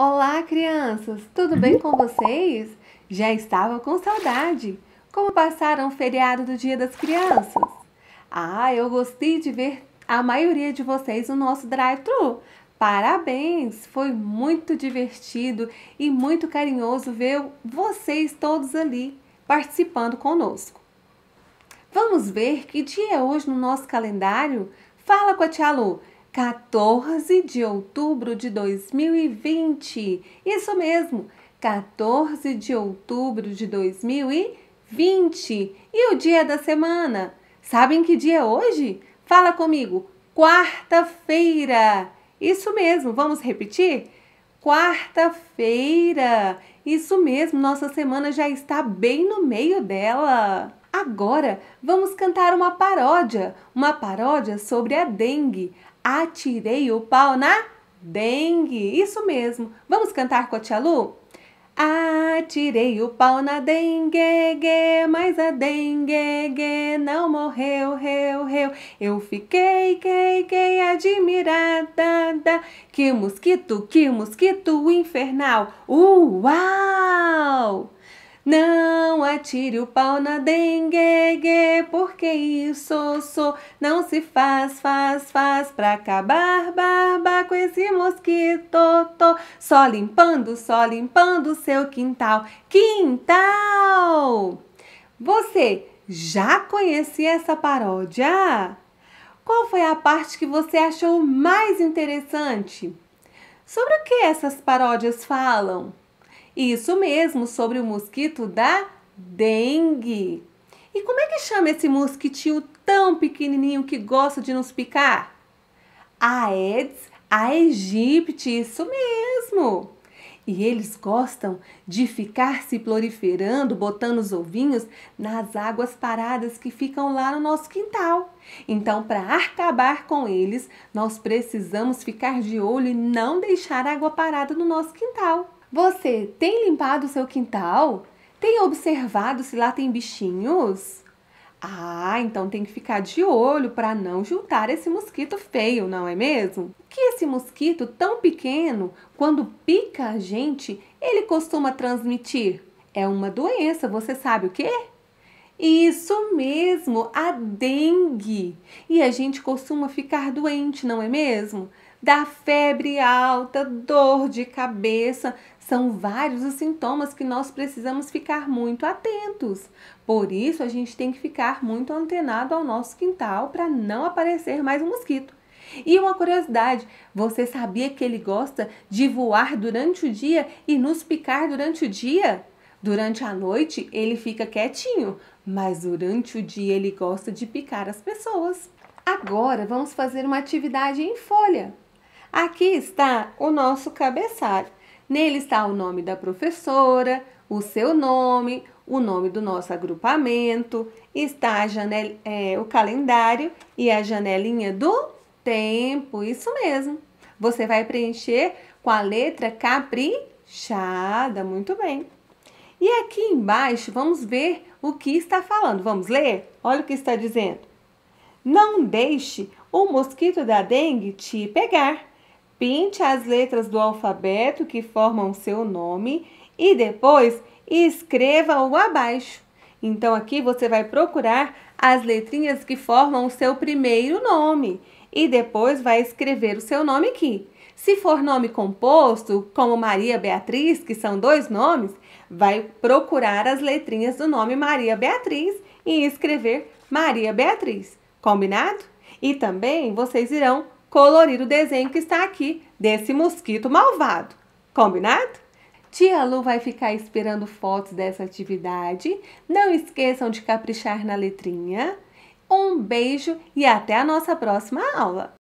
Olá, crianças! Tudo bem uhum. com vocês? Já estava com saudade. Como passaram o feriado do Dia das Crianças? Ah, eu gostei de ver a maioria de vocês no nosso drive-thru. Parabéns! Foi muito divertido e muito carinhoso ver vocês todos ali participando conosco. Vamos ver que dia é hoje no nosso calendário? Fala com a tia Lu. 14 de outubro de 2020. Isso mesmo, 14 de outubro de 2020. E o dia da semana? Sabem que dia é hoje? Fala comigo. Quarta-feira. Isso mesmo, vamos repetir? Quarta-feira. Isso mesmo, nossa semana já está bem no meio dela. Agora vamos cantar uma paródia, uma paródia sobre a dengue, Atirei o pau na dengue. Isso mesmo. Vamos cantar com a tia Lu? Atirei o pau na dengue, mas a dengue não morreu, reu, reu. Eu fiquei, quei, quei, admirada, da. que mosquito, que mosquito infernal. Uau! Não atire o pau na dengue, porque isso não se faz, faz, faz pra acabar, barba com esse mosquito. Tô, só limpando, só limpando o seu quintal. Quintal! Você já conhecia essa paródia? Qual foi a parte que você achou mais interessante? Sobre o que essas paródias falam? Isso mesmo, sobre o mosquito da dengue. E como é que chama esse mosquitinho tão pequenininho que gosta de nos picar? Aedes aegypti, isso mesmo. E eles gostam de ficar se proliferando, botando os ovinhos nas águas paradas que ficam lá no nosso quintal. Então, para acabar com eles, nós precisamos ficar de olho e não deixar água parada no nosso quintal. Você tem limpado o seu quintal? Tem observado se lá tem bichinhos? Ah, então tem que ficar de olho para não juntar esse mosquito feio, não é mesmo? Que esse mosquito tão pequeno, quando pica a gente, ele costuma transmitir? É uma doença, você sabe o quê? Isso mesmo, a dengue. E a gente costuma ficar doente, não é mesmo? da febre alta, dor de cabeça. São vários os sintomas que nós precisamos ficar muito atentos. Por isso, a gente tem que ficar muito antenado ao nosso quintal para não aparecer mais um mosquito. E uma curiosidade: você sabia que ele gosta de voar durante o dia e nos picar durante o dia? Durante a noite ele fica quietinho, mas durante o dia ele gosta de picar as pessoas. Agora vamos fazer uma atividade em folha. Aqui está o nosso cabeçalho. Nele está o nome da professora, o seu nome, o nome do nosso agrupamento, está é, o calendário e a janelinha do tempo. Isso mesmo. Você vai preencher com a letra caprichada. Muito bem. E aqui embaixo vamos ver o que está falando. Vamos ler? Olha o que está dizendo. Não deixe o mosquito da dengue te pegar. Pinte as letras do alfabeto que formam seu nome e depois escreva-o abaixo. Então aqui você vai procurar as letrinhas que formam o seu primeiro nome e depois vai escrever o seu nome aqui. Se for nome composto, como Maria Beatriz, que são dois nomes, vai procurar as letrinhas do nome Maria Beatriz e escrever Maria Beatriz. Combinado? E também vocês irão colorir o desenho que está aqui desse mosquito malvado. Combinado? Tia Lu vai ficar esperando fotos dessa atividade. Não esqueçam de caprichar na letrinha. Um beijo e até a nossa próxima aula!